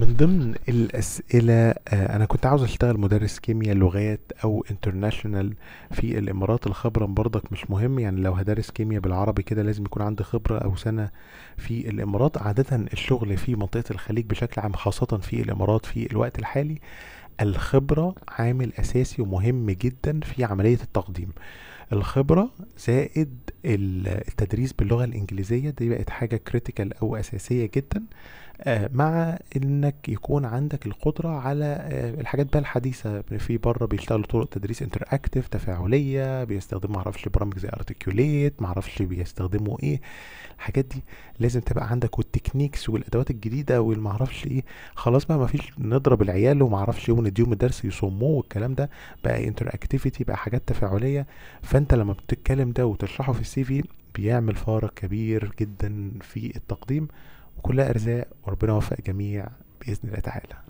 من ضمن الأسئلة آه، أنا كنت عاوز أشتغل مدرس كيمياء لغات أو انترناشونال في الإمارات الخبرة برضك مش مهم يعني لو هدرس كيمياء بالعربي كده لازم يكون عندي خبرة أو سنة في الإمارات عادة الشغل في منطقة الخليج بشكل عام خاصة في الإمارات في الوقت الحالي الخبرة عامل أساسي ومهم جدا في عملية التقديم الخبرة زائد التدريس باللغة الإنجليزية دي بقت حاجة كريتيكال أو أساسية جدا آه، مع إنك يكون عندك القدرة على آه، الحاجات بقى الحديثة في بره بيشتغلوا طرق تدريس انتراكتف تفاعلية بيستخدموا معرفش برامج زي ارتكيوليت معرفش بيستخدموا إيه الحاجات دي لازم تبقى عندك والتكنيكس والأدوات الجديدة والمعرفش إيه خلاص بقى مفيش نضرب العيال ومعرفش إيه ونديهم الدرس يصموه والكلام ده بقى انتراكتيفيتي بقى حاجات تفاعلية فأنت فانت لما بتتكلم ده وتشرحه في السي في بيعمل فارق كبير جدا في التقديم وكلها ارزاق وربنا يوفق الجميع باذن الله تعالى